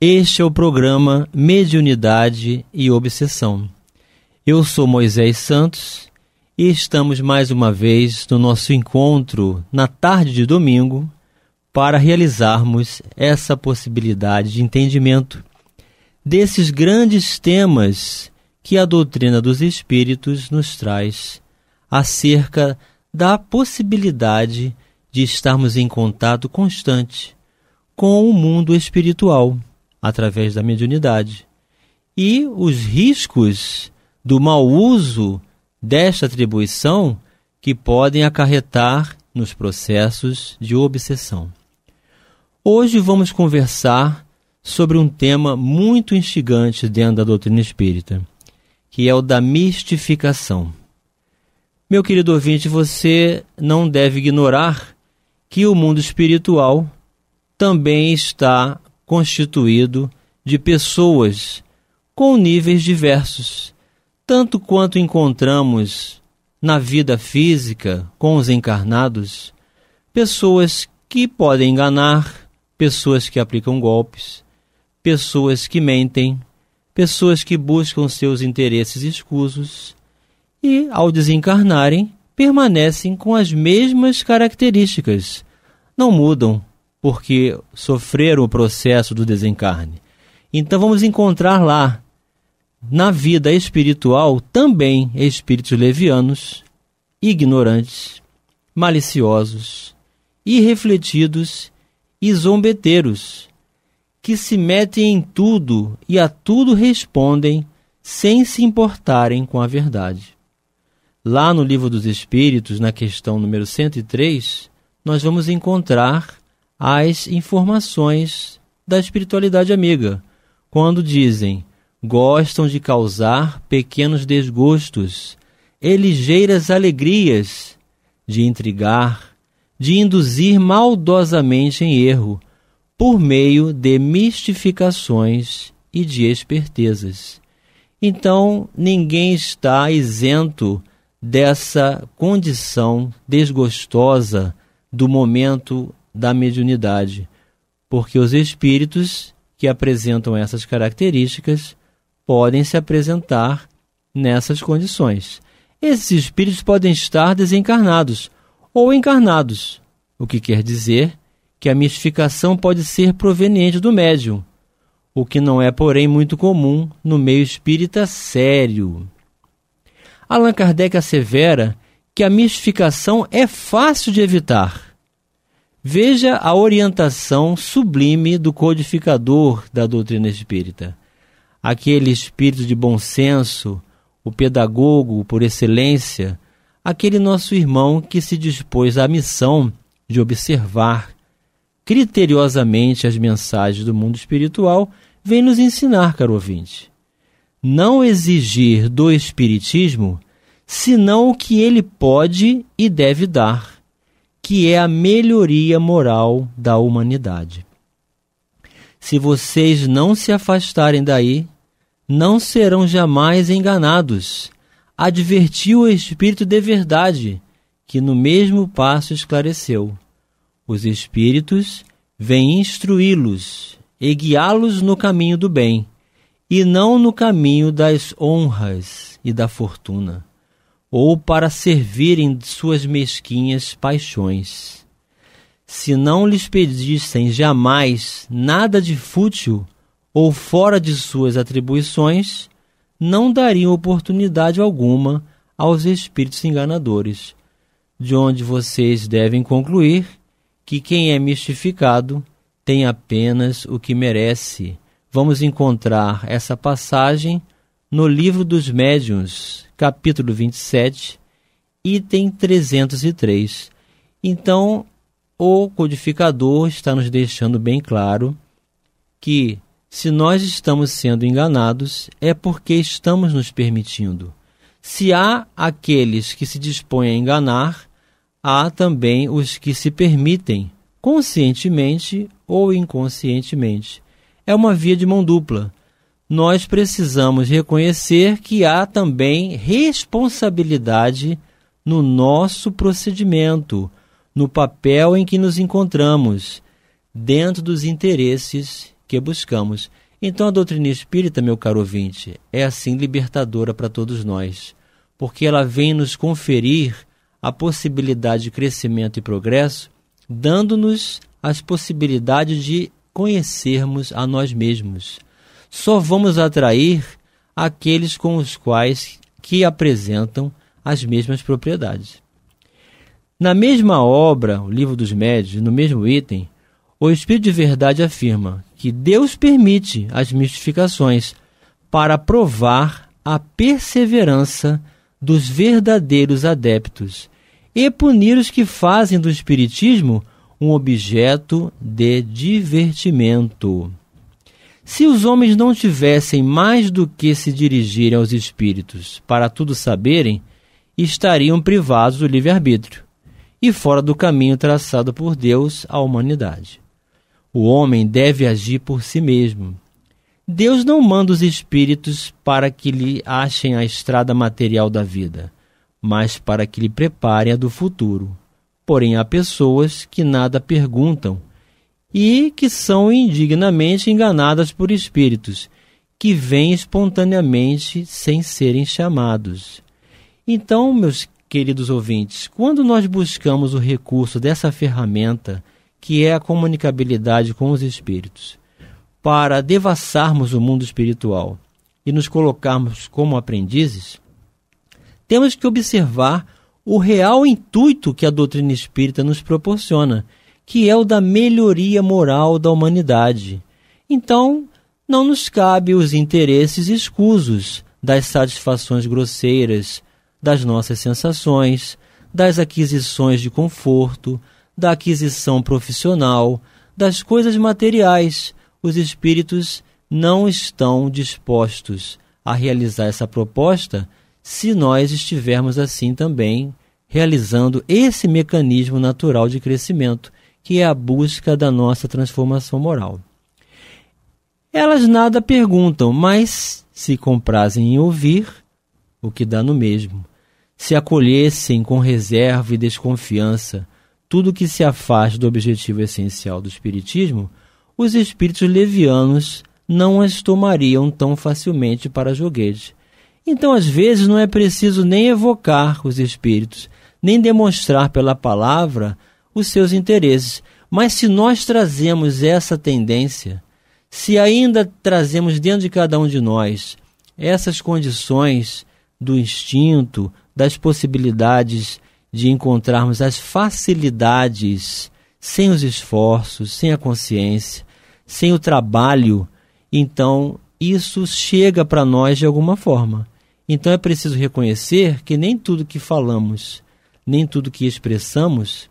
Este é o programa Mediunidade e Obsessão. Eu sou Moisés Santos e estamos mais uma vez no nosso encontro na tarde de domingo para realizarmos essa possibilidade de entendimento desses grandes temas que a doutrina dos espíritos nos traz acerca da possibilidade de estarmos em contato constante com o mundo espiritual através da mediunidade. E os riscos do mau uso desta atribuição que podem acarretar nos processos de obsessão. Hoje vamos conversar sobre um tema muito instigante dentro da doutrina espírita, que é o da mistificação. Meu querido ouvinte, você não deve ignorar que o mundo espiritual também está constituído de pessoas com níveis diversos, tanto quanto encontramos na vida física com os encarnados, pessoas que podem enganar, pessoas que aplicam golpes, pessoas que mentem, pessoas que buscam seus interesses escusos e, ao desencarnarem, permanecem com as mesmas características, não mudam, porque sofreram o processo do desencarne. Então vamos encontrar lá, na vida espiritual, também espíritos levianos, ignorantes, maliciosos, irrefletidos e zombeteiros, que se metem em tudo e a tudo respondem sem se importarem com a verdade. Lá no Livro dos Espíritos, na questão número 103, nós vamos encontrar às informações da espiritualidade amiga, quando dizem gostam de causar pequenos desgostos e ligeiras alegrias, de intrigar, de induzir maldosamente em erro, por meio de mistificações e de espertezas. Então, ninguém está isento dessa condição desgostosa do momento da mediunidade, porque os espíritos que apresentam essas características podem se apresentar nessas condições. Esses espíritos podem estar desencarnados ou encarnados, o que quer dizer que a mistificação pode ser proveniente do médium, o que não é, porém, muito comum no meio espírita sério. Allan Kardec assevera que a mistificação é fácil de evitar Veja a orientação sublime do codificador da doutrina espírita. Aquele espírito de bom senso, o pedagogo por excelência, aquele nosso irmão que se dispôs à missão de observar criteriosamente as mensagens do mundo espiritual, vem nos ensinar, caro ouvinte. Não exigir do Espiritismo senão o que ele pode e deve dar que é a melhoria moral da humanidade. Se vocês não se afastarem daí, não serão jamais enganados. Advertiu o Espírito de verdade, que no mesmo passo esclareceu. Os Espíritos vêm instruí-los e guiá-los no caminho do bem, e não no caminho das honras e da fortuna ou para servirem de suas mesquinhas paixões. Se não lhes pedissem jamais nada de fútil ou fora de suas atribuições, não dariam oportunidade alguma aos espíritos enganadores, de onde vocês devem concluir que quem é mistificado tem apenas o que merece. Vamos encontrar essa passagem no Livro dos Médiuns, capítulo 27, item 303. Então, o codificador está nos deixando bem claro que se nós estamos sendo enganados, é porque estamos nos permitindo. Se há aqueles que se dispõem a enganar, há também os que se permitem, conscientemente ou inconscientemente. É uma via de mão dupla nós precisamos reconhecer que há também responsabilidade no nosso procedimento, no papel em que nos encontramos, dentro dos interesses que buscamos. Então, a doutrina espírita, meu caro ouvinte, é assim libertadora para todos nós, porque ela vem nos conferir a possibilidade de crescimento e progresso, dando-nos as possibilidades de conhecermos a nós mesmos, só vamos atrair aqueles com os quais que apresentam as mesmas propriedades. Na mesma obra, o Livro dos Médios, no mesmo item, o Espírito de Verdade afirma que Deus permite as mistificações para provar a perseverança dos verdadeiros adeptos e punir os que fazem do Espiritismo um objeto de divertimento. Se os homens não tivessem mais do que se dirigirem aos espíritos para tudo saberem, estariam privados do livre-arbítrio e fora do caminho traçado por Deus à humanidade. O homem deve agir por si mesmo. Deus não manda os espíritos para que lhe achem a estrada material da vida, mas para que lhe preparem a do futuro. Porém, há pessoas que nada perguntam e que são indignamente enganadas por espíritos que vêm espontaneamente sem serem chamados. Então, meus queridos ouvintes, quando nós buscamos o recurso dessa ferramenta, que é a comunicabilidade com os espíritos, para devassarmos o mundo espiritual e nos colocarmos como aprendizes, temos que observar o real intuito que a doutrina espírita nos proporciona, que é o da melhoria moral da humanidade. Então, não nos cabe os interesses escusos das satisfações grosseiras, das nossas sensações, das aquisições de conforto, da aquisição profissional, das coisas materiais. Os espíritos não estão dispostos a realizar essa proposta se nós estivermos assim também realizando esse mecanismo natural de crescimento que é a busca da nossa transformação moral. Elas nada perguntam, mas se comprazem em ouvir, o que dá no mesmo. Se acolhessem com reserva e desconfiança tudo que se afasta do objetivo essencial do Espiritismo, os espíritos levianos não as tomariam tão facilmente para joguete. Então, às vezes, não é preciso nem evocar os espíritos, nem demonstrar pela palavra os seus interesses. Mas se nós trazemos essa tendência, se ainda trazemos dentro de cada um de nós essas condições do instinto, das possibilidades de encontrarmos as facilidades sem os esforços, sem a consciência, sem o trabalho, então isso chega para nós de alguma forma. Então é preciso reconhecer que nem tudo que falamos, nem tudo que expressamos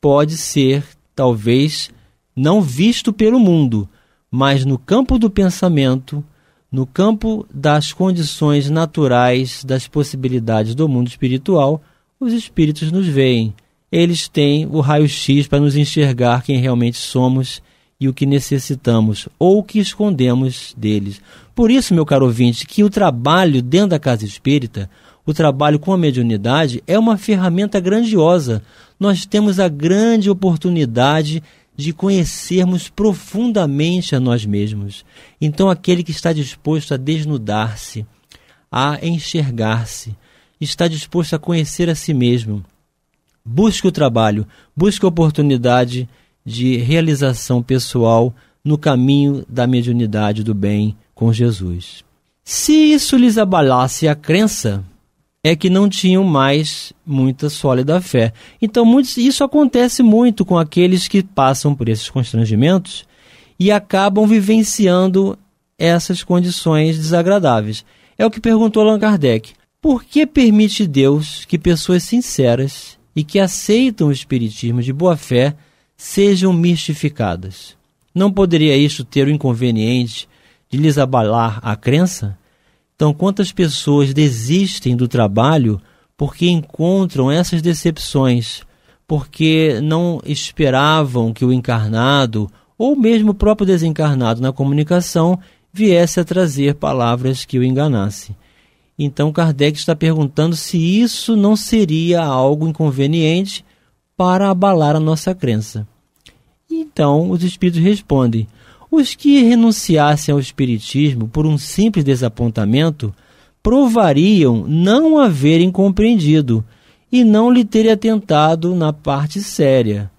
pode ser, talvez, não visto pelo mundo, mas no campo do pensamento, no campo das condições naturais, das possibilidades do mundo espiritual, os espíritos nos veem. Eles têm o raio-x para nos enxergar quem realmente somos e o que necessitamos ou o que escondemos deles. Por isso, meu caro ouvinte, que o trabalho dentro da casa espírita, o trabalho com a mediunidade é uma ferramenta grandiosa. Nós temos a grande oportunidade de conhecermos profundamente a nós mesmos. Então, aquele que está disposto a desnudar-se, a enxergar-se, está disposto a conhecer a si mesmo. Busque o trabalho, busque a oportunidade de realização pessoal no caminho da mediunidade do bem com Jesus. Se isso lhes abalasse a crença, é que não tinham mais muita sólida fé. Então, muitos, isso acontece muito com aqueles que passam por esses constrangimentos e acabam vivenciando essas condições desagradáveis. É o que perguntou Allan Kardec. Por que permite Deus que pessoas sinceras e que aceitam o Espiritismo de boa fé sejam mistificadas? Não poderia isso ter o inconveniente de lhes abalar a crença? Então, quantas pessoas desistem do trabalho porque encontram essas decepções, porque não esperavam que o encarnado ou mesmo o próprio desencarnado na comunicação viesse a trazer palavras que o enganasse. Então Kardec está perguntando se isso não seria algo inconveniente para abalar a nossa crença. Então os espíritos respondem: os que renunciassem ao Espiritismo por um simples desapontamento provariam não haverem compreendido e não lhe terem atentado na parte séria.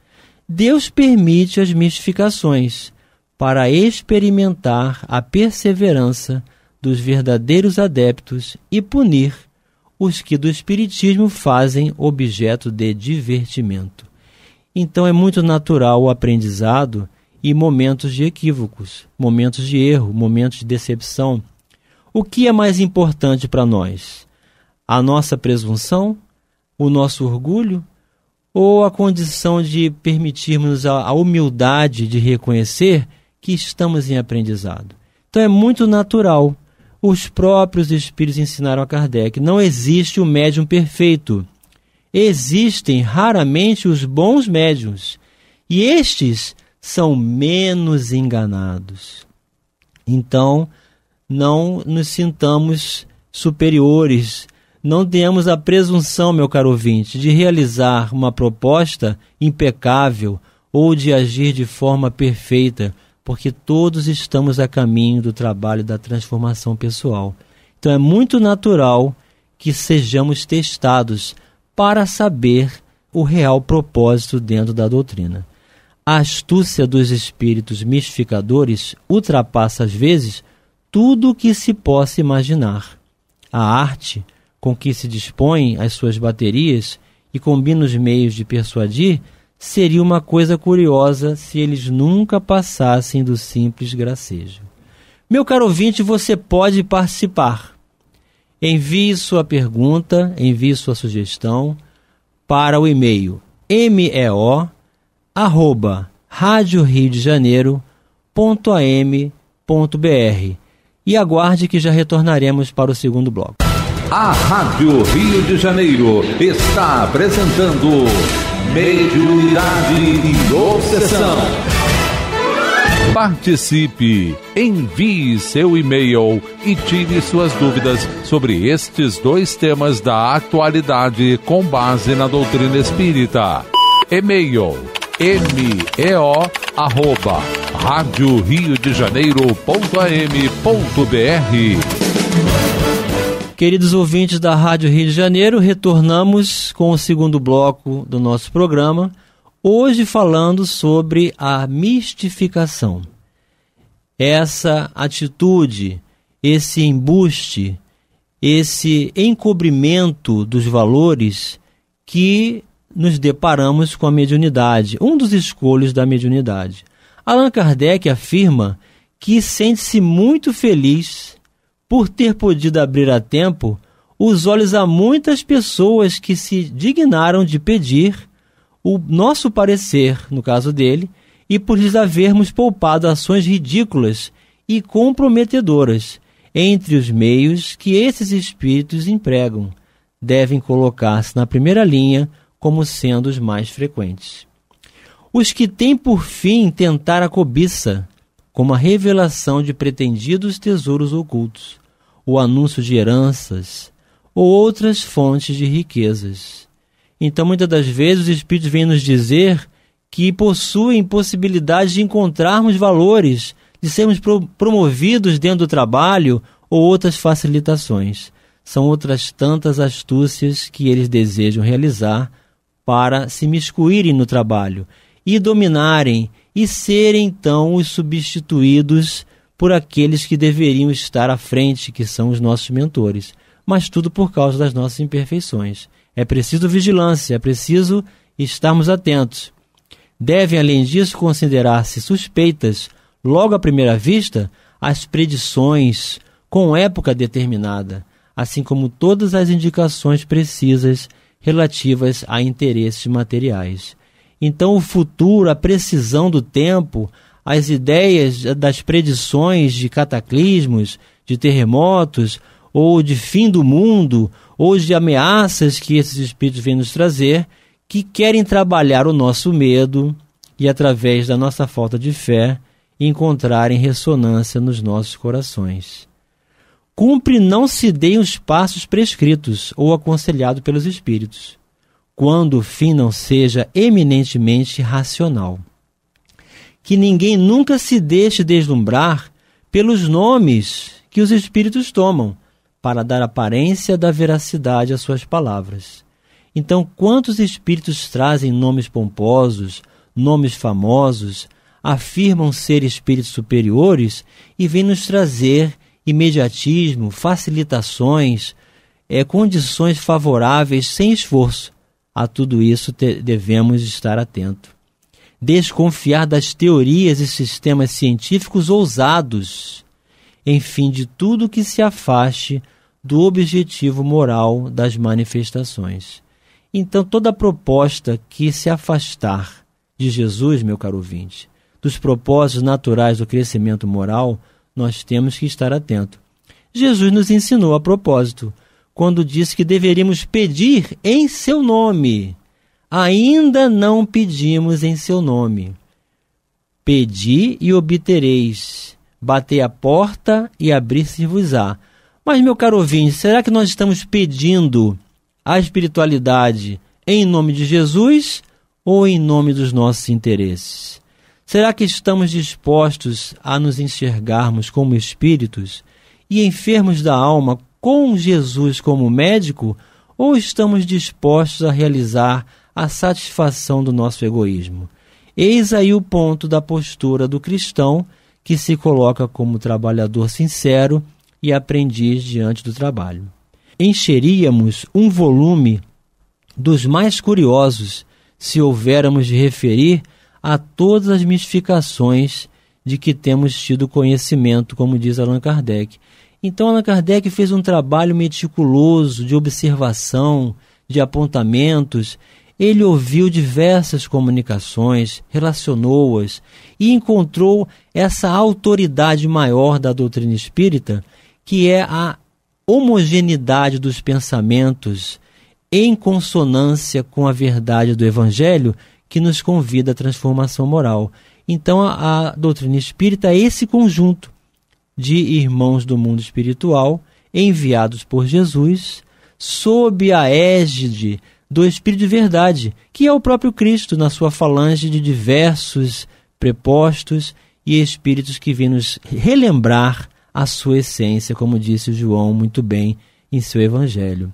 Deus permite as mistificações para experimentar a perseverança dos verdadeiros adeptos e punir os que do Espiritismo fazem objeto de divertimento. Então é muito natural o aprendizado e momentos de equívocos, momentos de erro, momentos de decepção. O que é mais importante para nós? A nossa presunção? O nosso orgulho? Ou a condição de permitirmos a, a humildade de reconhecer que estamos em aprendizado? Então é muito natural. Os próprios espíritos ensinaram a Kardec: não existe o médium perfeito. Existem raramente os bons médiums. E estes são menos enganados. Então, não nos sintamos superiores, não tenhamos a presunção, meu caro ouvinte, de realizar uma proposta impecável ou de agir de forma perfeita, porque todos estamos a caminho do trabalho da transformação pessoal. Então é muito natural que sejamos testados para saber o real propósito dentro da doutrina. A astúcia dos espíritos mistificadores ultrapassa às vezes tudo o que se possa imaginar. A arte com que se dispõem as suas baterias e combina os meios de persuadir seria uma coisa curiosa se eles nunca passassem do simples gracejo. Meu caro ouvinte, você pode participar. Envie sua pergunta, envie sua sugestão para o e-mail meo arroba rádio Rio de Janeiro ponto am ponto br e aguarde que já retornaremos para o segundo bloco. A Rádio Rio de Janeiro está apresentando Mediunidade e Obsessão. Participe, envie seu e-mail e tire suas dúvidas sobre estes dois temas da atualidade com base na doutrina espírita. E-mail meo arroba rádio Rio de Janeiro.am.br. Queridos ouvintes da Rádio Rio de Janeiro, retornamos com o segundo bloco do nosso programa, hoje falando sobre a mistificação. Essa atitude, esse embuste, esse encobrimento dos valores que nos deparamos com a mediunidade, um dos escolhos da mediunidade. Allan Kardec afirma que sente-se muito feliz por ter podido abrir a tempo os olhos a muitas pessoas que se dignaram de pedir o nosso parecer, no caso dele, e por lhes havermos poupado ações ridículas e comprometedoras entre os meios que esses espíritos empregam. Devem colocar-se na primeira linha como sendo os mais frequentes. Os que têm por fim tentar a cobiça, como a revelação de pretendidos tesouros ocultos, o anúncio de heranças ou outras fontes de riquezas. Então, muitas das vezes, os Espíritos vêm nos dizer que possuem possibilidade de encontrarmos valores, de sermos promovidos dentro do trabalho ou outras facilitações. São outras tantas astúcias que eles desejam realizar para se miscuírem no trabalho e dominarem e serem então os substituídos por aqueles que deveriam estar à frente, que são os nossos mentores. Mas tudo por causa das nossas imperfeições. É preciso vigilância, é preciso estarmos atentos. Devem, além disso, considerar-se suspeitas, logo à primeira vista, as predições com época determinada, assim como todas as indicações precisas relativas a interesses materiais. Então, o futuro, a precisão do tempo, as ideias das predições de cataclismos, de terremotos, ou de fim do mundo, ou de ameaças que esses espíritos vêm nos trazer, que querem trabalhar o nosso medo e, através da nossa falta de fé, encontrarem ressonância nos nossos corações. Cumpre não se deem os passos prescritos ou aconselhados pelos espíritos, quando o fim não seja eminentemente racional. Que ninguém nunca se deixe deslumbrar pelos nomes que os espíritos tomam para dar aparência da veracidade às suas palavras. Então, quantos espíritos trazem nomes pomposos, nomes famosos, afirmam ser espíritos superiores e vêm nos trazer imediatismo, facilitações, é, condições favoráveis sem esforço. A tudo isso te, devemos estar atento. Desconfiar das teorias e sistemas científicos ousados, enfim, de tudo que se afaste do objetivo moral das manifestações. Então, toda proposta que se afastar de Jesus, meu caro ouvinte, dos propósitos naturais do crescimento moral, nós temos que estar atento. Jesus nos ensinou a propósito, quando disse que deveríamos pedir em seu nome. Ainda não pedimos em seu nome. Pedi e obtereis, batei a porta e abrir-se-vos-á. Mas, meu caro ouvinte, será que nós estamos pedindo a espiritualidade em nome de Jesus ou em nome dos nossos interesses? Será que estamos dispostos a nos enxergarmos como espíritos e enfermos da alma com Jesus como médico? Ou estamos dispostos a realizar a satisfação do nosso egoísmo? Eis aí o ponto da postura do cristão que se coloca como trabalhador sincero e aprendiz diante do trabalho. Encheríamos um volume dos mais curiosos se houvermos de referir a todas as mistificações de que temos tido conhecimento, como diz Allan Kardec. Então, Allan Kardec fez um trabalho meticuloso de observação, de apontamentos. Ele ouviu diversas comunicações, relacionou-as e encontrou essa autoridade maior da doutrina espírita, que é a homogeneidade dos pensamentos em consonância com a verdade do Evangelho que nos convida à transformação moral. Então, a, a doutrina espírita é esse conjunto de irmãos do mundo espiritual enviados por Jesus sob a égide do Espírito de Verdade, que é o próprio Cristo na sua falange de diversos prepostos e espíritos que vêm nos relembrar a sua essência, como disse João muito bem em seu Evangelho.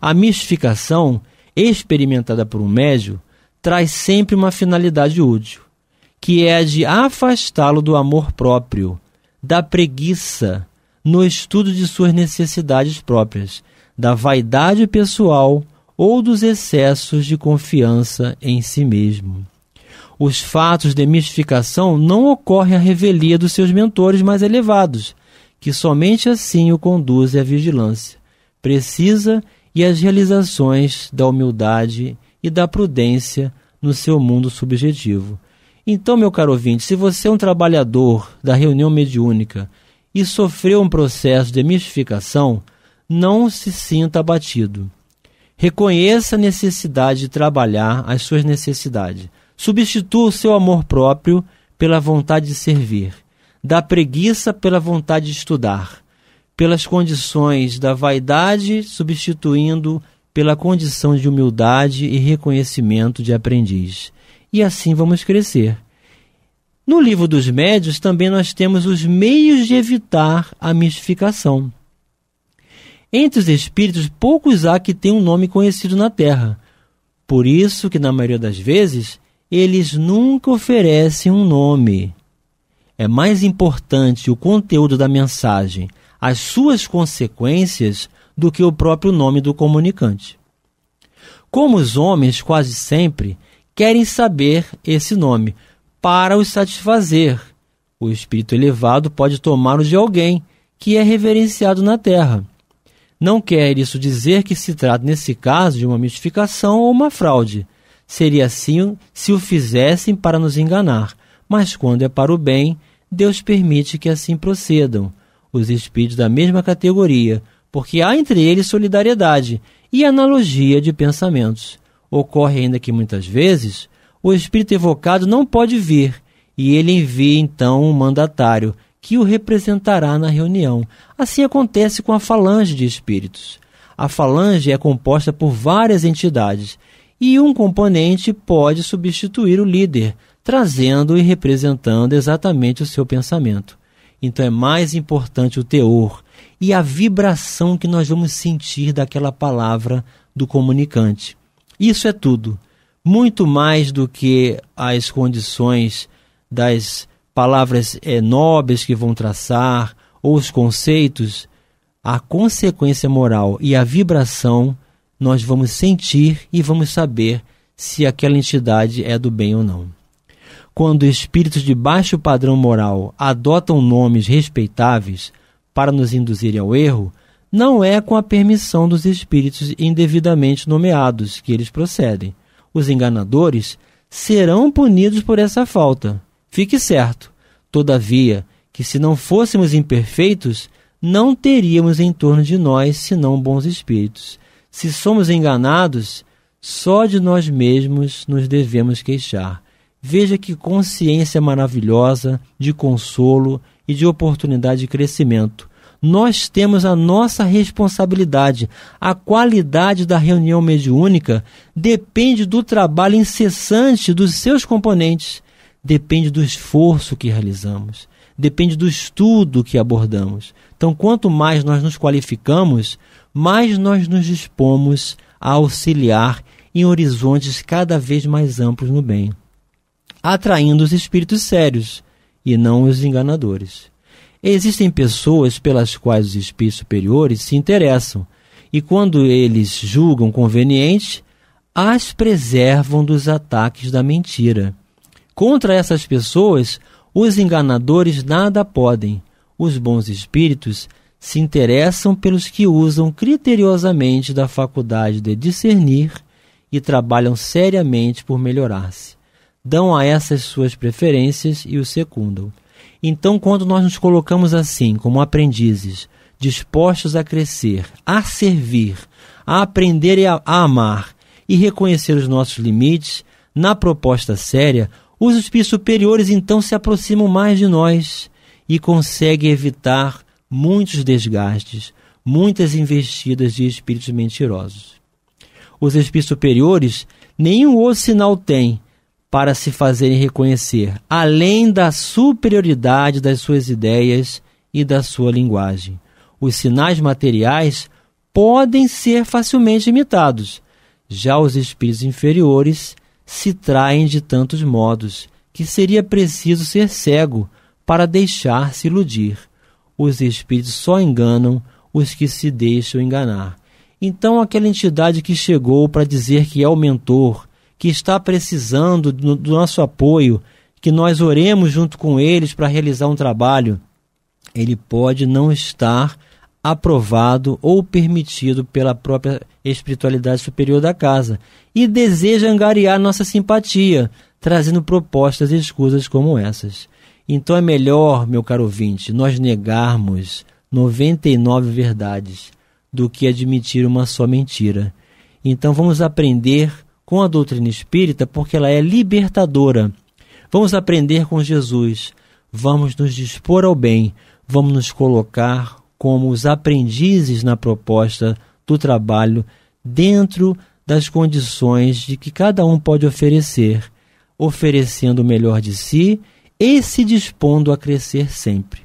A mistificação experimentada por um médio traz sempre uma finalidade útil, que é a de afastá-lo do amor próprio, da preguiça, no estudo de suas necessidades próprias, da vaidade pessoal ou dos excessos de confiança em si mesmo. Os fatos de mistificação não ocorrem à revelia dos seus mentores mais elevados, que somente assim o conduzem à vigilância, precisa e às realizações da humildade e da prudência no seu mundo subjetivo. Então, meu caro ouvinte, se você é um trabalhador da reunião mediúnica e sofreu um processo de mistificação, não se sinta abatido. Reconheça a necessidade de trabalhar as suas necessidades. Substitua o seu amor próprio pela vontade de servir, da preguiça pela vontade de estudar, pelas condições da vaidade substituindo pela condição de humildade e reconhecimento de aprendiz. E assim vamos crescer. No livro dos médios também nós temos os meios de evitar a mistificação. Entre os espíritos, poucos há que tenham um nome conhecido na Terra. Por isso que, na maioria das vezes, eles nunca oferecem um nome. É mais importante o conteúdo da mensagem, as suas consequências, do que o próprio nome do comunicante. Como os homens quase sempre querem saber esse nome para os satisfazer, o espírito elevado pode tomar o de alguém que é reverenciado na terra. Não quer isso dizer que se trata, nesse caso, de uma mistificação ou uma fraude. Seria assim se o fizessem para nos enganar, mas quando é para o bem, Deus permite que assim procedam. Os espíritos da mesma categoria porque há entre eles solidariedade e analogia de pensamentos. Ocorre ainda que muitas vezes o espírito evocado não pode vir e ele envia então um mandatário que o representará na reunião. Assim acontece com a falange de espíritos. A falange é composta por várias entidades e um componente pode substituir o líder, trazendo e representando exatamente o seu pensamento. Então é mais importante o teor, e a vibração que nós vamos sentir daquela palavra do comunicante. Isso é tudo. Muito mais do que as condições das palavras é, nobres que vão traçar ou os conceitos, a consequência moral e a vibração nós vamos sentir e vamos saber se aquela entidade é do bem ou não. Quando espíritos de baixo padrão moral adotam nomes respeitáveis, para nos induzirem ao erro, não é com a permissão dos espíritos indevidamente nomeados que eles procedem. Os enganadores serão punidos por essa falta. Fique certo, todavia, que se não fôssemos imperfeitos, não teríamos em torno de nós senão bons espíritos. Se somos enganados, só de nós mesmos nos devemos queixar. Veja que consciência maravilhosa de consolo e de oportunidade de crescimento. Nós temos a nossa responsabilidade. A qualidade da reunião mediúnica depende do trabalho incessante dos seus componentes, depende do esforço que realizamos, depende do estudo que abordamos. Então, quanto mais nós nos qualificamos, mais nós nos dispomos a auxiliar em horizontes cada vez mais amplos no bem, atraindo os espíritos sérios e não os enganadores. Existem pessoas pelas quais os espíritos superiores se interessam e, quando eles julgam conveniente, as preservam dos ataques da mentira. Contra essas pessoas, os enganadores nada podem. Os bons espíritos se interessam pelos que usam criteriosamente da faculdade de discernir e trabalham seriamente por melhorar-se dão a essas suas preferências e o secundam. Então, quando nós nos colocamos assim, como aprendizes, dispostos a crescer, a servir, a aprender e a, a amar e reconhecer os nossos limites, na proposta séria, os espíritos superiores então se aproximam mais de nós e conseguem evitar muitos desgastes, muitas investidas de espíritos mentirosos. Os espíritos superiores nenhum outro sinal têm para se fazerem reconhecer, além da superioridade das suas ideias e da sua linguagem. Os sinais materiais podem ser facilmente imitados, já os espíritos inferiores se traem de tantos modos que seria preciso ser cego para deixar-se iludir. Os espíritos só enganam os que se deixam enganar. Então, aquela entidade que chegou para dizer que é o mentor, que está precisando do, do nosso apoio, que nós oremos junto com eles para realizar um trabalho, ele pode não estar aprovado ou permitido pela própria espiritualidade superior da casa e deseja angariar nossa simpatia, trazendo propostas e escusas como essas. Então é melhor, meu caro ouvinte, nós negarmos 99 verdades do que admitir uma só mentira. Então vamos aprender com a doutrina espírita porque ela é libertadora. Vamos aprender com Jesus, vamos nos dispor ao bem, vamos nos colocar como os aprendizes na proposta do trabalho dentro das condições de que cada um pode oferecer, oferecendo o melhor de si e se dispondo a crescer sempre.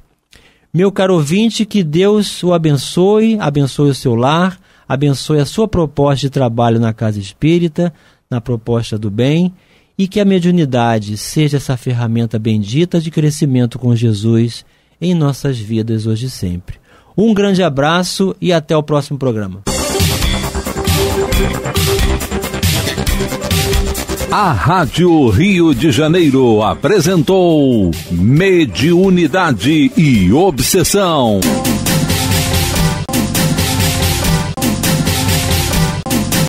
Meu caro ouvinte, que Deus o abençoe, abençoe o seu lar, abençoe a sua proposta de trabalho na casa espírita, na proposta do bem, e que a mediunidade seja essa ferramenta bendita de crescimento com Jesus em nossas vidas hoje e sempre. Um grande abraço e até o próximo programa. A Rádio Rio de Janeiro apresentou Mediunidade e Obsessão.